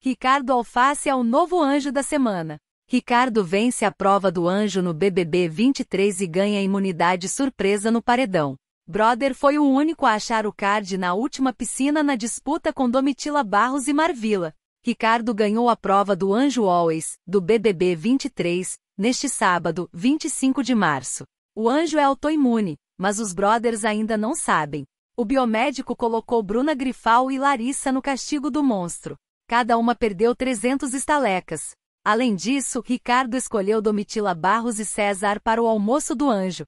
Ricardo Alface é o novo anjo da semana. Ricardo vence a prova do anjo no BBB 23 e ganha imunidade surpresa no paredão. Brother foi o único a achar o card na última piscina na disputa com Domitila Barros e Marvila. Ricardo ganhou a prova do Anjo Always, do BBB 23, neste sábado, 25 de março. O anjo é autoimune, mas os brothers ainda não sabem. O biomédico colocou Bruna Grifal e Larissa no castigo do monstro. Cada uma perdeu 300 estalecas. Além disso, Ricardo escolheu Domitila Barros e César para o almoço do anjo,